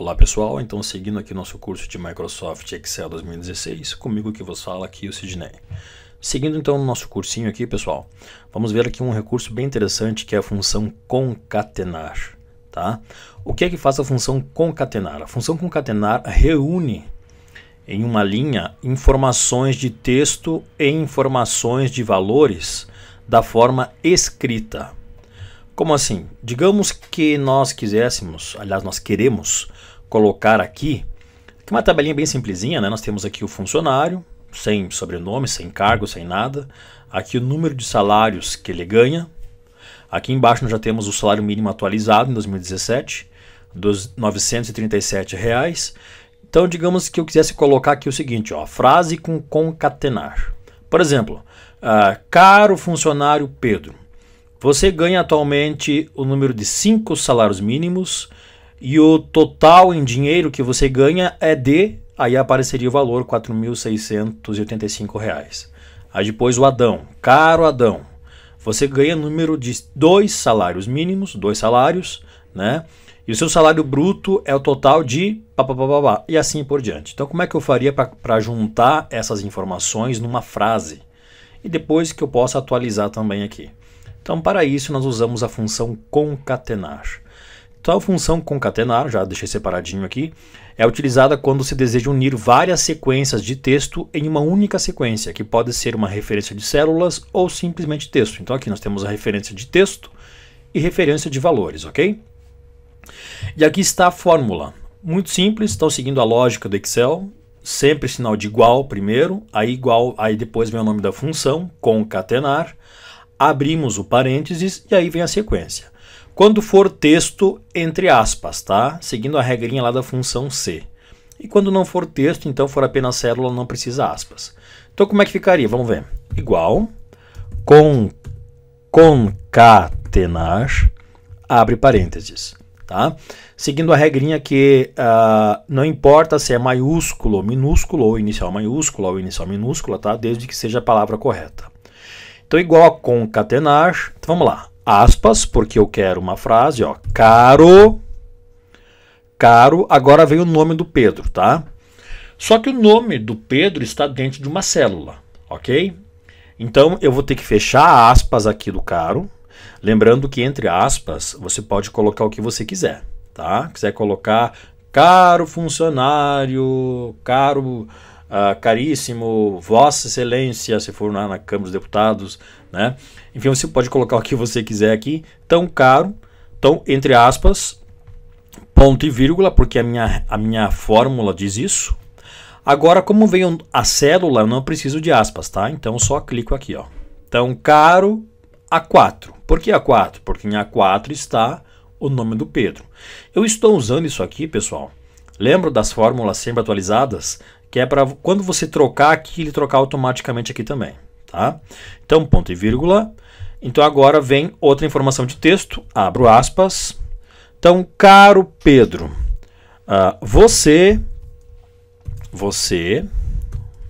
Olá pessoal, então seguindo aqui nosso curso de Microsoft Excel 2016, comigo que vos fala aqui o Sidney. Seguindo então o nosso cursinho aqui pessoal, vamos ver aqui um recurso bem interessante que é a função concatenar. Tá? O que é que faz a função concatenar? A função concatenar reúne em uma linha informações de texto e informações de valores da forma escrita. Como assim? Digamos que nós quiséssemos, aliás, nós queremos colocar aqui, aqui é uma tabelinha bem simplesinha, né? Nós temos aqui o funcionário, sem sobrenome, sem cargo, sem nada. Aqui o número de salários que ele ganha. Aqui embaixo nós já temos o salário mínimo atualizado em 2017, dos R$ 937. Reais. Então, digamos que eu quisesse colocar aqui o seguinte, ó, frase com concatenar. Por exemplo, uh, caro funcionário Pedro, você ganha atualmente o número de cinco salários mínimos e o total em dinheiro que você ganha é de, aí apareceria o valor R$ 4.685. Aí depois o Adão, caro Adão, você ganha número de dois salários mínimos, dois salários, né? E o seu salário bruto é o total de e assim por diante. Então, como é que eu faria para juntar essas informações numa frase? E depois que eu possa atualizar também aqui. Então, para isso, nós usamos a função concatenar. Tal função concatenar, já deixei separadinho aqui, é utilizada quando se deseja unir várias sequências de texto em uma única sequência, que pode ser uma referência de células ou simplesmente texto. Então aqui nós temos a referência de texto e referência de valores, ok? E aqui está a fórmula. Muito simples, estão seguindo a lógica do Excel, sempre sinal de igual primeiro, aí igual, aí depois vem o nome da função, concatenar, abrimos o parênteses e aí vem a sequência. Quando for texto, entre aspas, tá? Seguindo a regrinha lá da função C. E quando não for texto, então for apenas célula, não precisa aspas. Então como é que ficaria? Vamos ver. Igual com concatenar abre parênteses, tá? Seguindo a regrinha que uh, não importa se é maiúsculo ou minúsculo ou inicial maiúscula ou inicial minúscula, tá? Desde que seja a palavra correta. Então igual a concatenar, então vamos lá aspas, porque eu quero uma frase, ó. Caro. Caro, agora vem o nome do Pedro, tá? Só que o nome do Pedro está dentro de uma célula, ok? Então eu vou ter que fechar aspas aqui do caro. Lembrando que entre aspas você pode colocar o que você quiser, tá? Quiser colocar caro funcionário, caro ah, caríssimo, Vossa Excelência, se for lá na Câmara dos Deputados, né? Enfim, você pode colocar o que você quiser aqui, tão caro, tão, entre aspas, ponto e vírgula, porque a minha, a minha fórmula diz isso. Agora, como veio a célula, eu não preciso de aspas, tá? Então, só clico aqui, ó. Tão caro, A4. Por que A4? Porque em A4 está o nome do Pedro. Eu estou usando isso aqui, pessoal, Lembra das fórmulas sempre atualizadas? que é para quando você trocar aqui, ele trocar automaticamente aqui também, tá? Então, ponto e vírgula. Então, agora vem outra informação de texto, abro aspas. Então, caro Pedro, uh, você, você,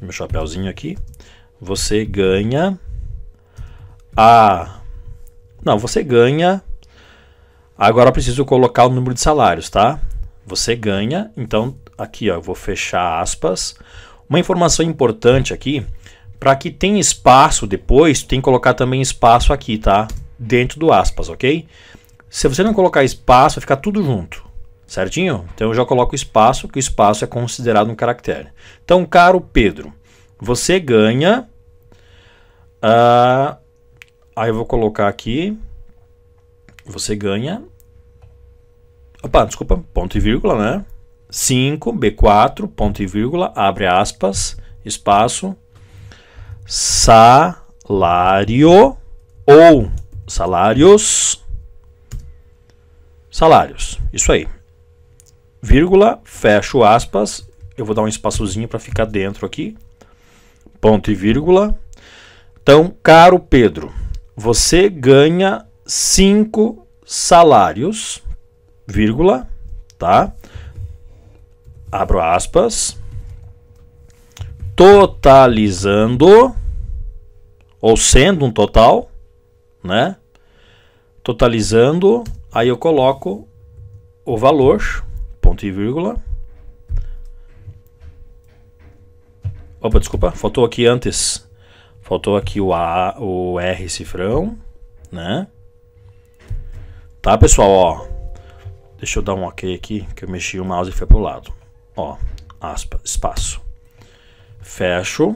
meu chapéuzinho aqui, você ganha a... Não, você ganha... Agora eu preciso colocar o número de salários, tá? Você ganha, então aqui ó, eu vou fechar aspas. Uma informação importante aqui, para que tenha espaço depois, tem que colocar também espaço aqui, tá? Dentro do aspas, ok? Se você não colocar espaço, vai ficar tudo junto, certinho? Então eu já coloco espaço, que o espaço é considerado um caractere. Então, caro Pedro, você ganha... Uh, aí eu vou colocar aqui, você ganha Opa, desculpa, ponto e vírgula, né? 5, B4, ponto e vírgula, abre aspas, espaço, salário ou salários, salários, isso aí, vírgula, fecho aspas, eu vou dar um espaçozinho para ficar dentro aqui, ponto e vírgula. Então, caro Pedro, você ganha 5 salários vírgula, tá? Abro aspas. Totalizando, ou sendo um total, né? Totalizando, aí eu coloco o valor, ponto e vírgula. Opa, desculpa, faltou aqui antes. Faltou aqui o A, o R cifrão, né? Tá, pessoal, ó. Deixa eu dar um ok aqui, que eu mexi o mouse e foi pro lado. Ó, aspa, espaço. Fecho.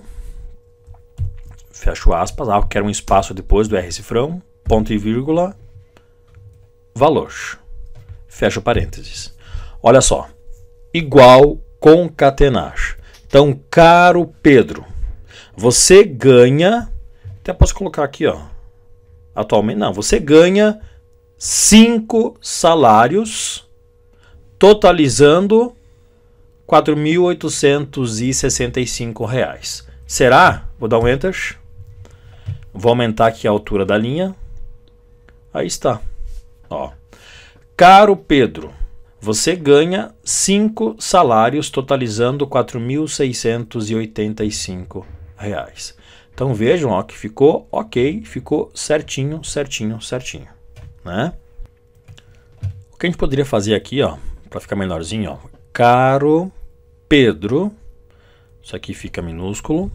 Fecho aspas. Ah, eu quero um espaço depois do R cifrão. Ponto e vírgula. Valor. Fecho parênteses. Olha só. Igual concatenar. Então, caro Pedro, você ganha. Até posso colocar aqui, ó. Atualmente, não. Você ganha cinco salários, totalizando R$ reais. Será? Vou dar um enter. Vou aumentar aqui a altura da linha. Aí está. Ó. Caro Pedro, você ganha cinco salários totalizando R$ reais. Então vejam, ó, que ficou OK, ficou certinho, certinho, certinho né? O que a gente poderia fazer aqui, ó, para ficar menorzinho, ó, caro Pedro, isso aqui fica minúsculo,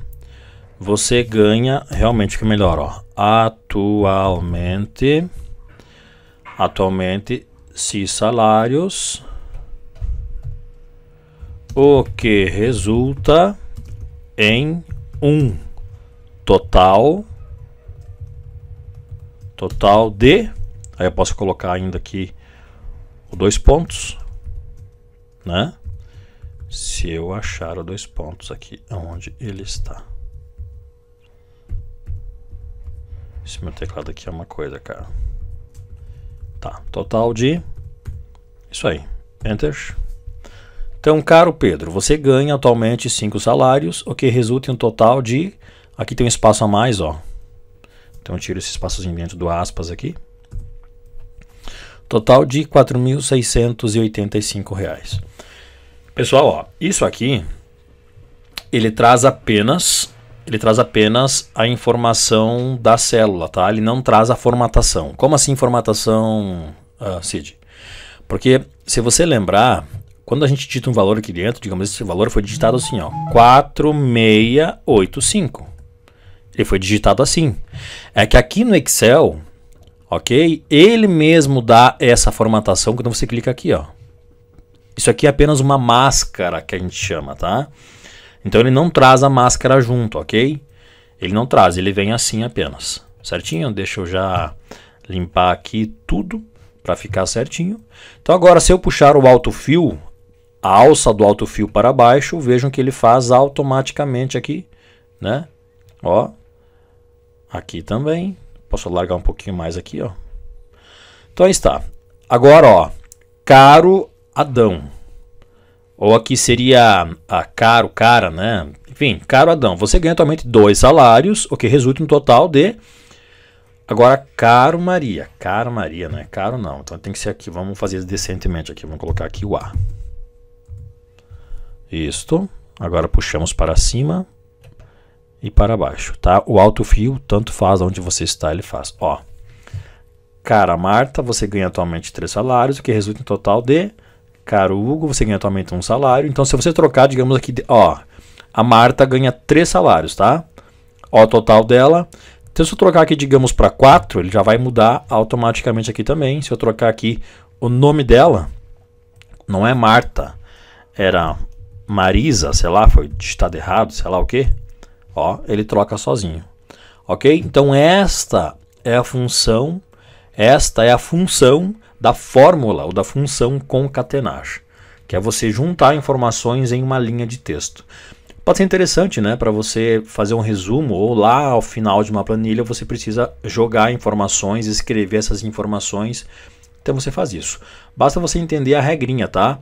você ganha, realmente fica melhor, ó, atualmente, atualmente, se salários, o que resulta em um total total de Aí eu posso colocar ainda aqui o dois pontos, né? Se eu achar o dois pontos aqui, onde ele está. Esse meu teclado aqui é uma coisa, cara. Tá, total de... Isso aí, Enter. Então, caro Pedro, você ganha atualmente 5 salários, o que resulta em um total de... Aqui tem um espaço a mais, ó. Então, eu tiro esse espaçozinho dentro do aspas aqui total de R$ 4.685. Pessoal, ó, isso aqui ele traz apenas ele traz apenas a informação da célula, tá? Ele não traz a formatação. Como assim formatação, uh, Cid? Porque se você lembrar, quando a gente digita um valor aqui dentro, digamos esse valor foi digitado assim, ó, 4685. Ele foi digitado assim. É que aqui no Excel, ok? Ele mesmo dá essa formatação quando então você clica aqui, ó. Isso aqui é apenas uma máscara que a gente chama, tá? Então ele não traz a máscara junto, ok? Ele não traz, ele vem assim apenas, certinho? Deixa eu já limpar aqui tudo para ficar certinho. Então agora se eu puxar o alto fio, a alça do alto fio para baixo, vejam que ele faz automaticamente aqui, né? Ó, aqui também, Posso largar um pouquinho mais aqui, ó. Então aí está. Agora, ó, caro Adão. Ou aqui seria a ah, caro, cara, né? Enfim, caro Adão, você ganha atualmente dois salários, o que resulta no total de. Agora, caro Maria. Caro Maria, né? Caro não. Então tem que ser aqui. Vamos fazer decentemente aqui. Vamos colocar aqui o A. Isto. Agora puxamos para cima e para baixo, tá? O alto fio, tanto faz onde você está, ele faz. Ó, cara Marta, você ganha atualmente três salários, o que resulta em total de cara Hugo, você ganha atualmente um salário. Então, se você trocar, digamos aqui, ó, a Marta ganha três salários, tá? Ó, o total dela. Então, se eu trocar aqui, digamos, para quatro, ele já vai mudar automaticamente aqui também. Se eu trocar aqui o nome dela, não é Marta, era Marisa, sei lá, foi digitado errado, sei lá o que. Ó, ele troca sozinho. Ok? Então esta é a função, esta é a função da fórmula ou da função concatenar, que é você juntar informações em uma linha de texto. Pode ser interessante, né, para você fazer um resumo ou lá ao final de uma planilha você precisa jogar informações, escrever essas informações. Então você faz isso. Basta você entender a regrinha, tá?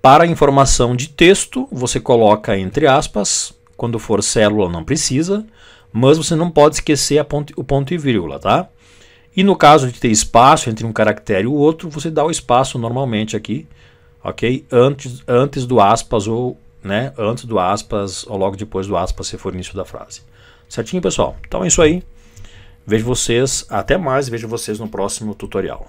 Para a informação de texto, você coloca entre aspas, quando for célula, não precisa. Mas você não pode esquecer ponto, o ponto e vírgula, tá? E no caso de ter espaço entre um caractere e o outro, você dá o espaço normalmente aqui, ok? Antes, antes do aspas ou, né? Antes do aspas ou logo depois do aspas, se for início da frase. Certinho, pessoal? Então é isso aí. Vejo vocês, até mais, vejo vocês no próximo tutorial.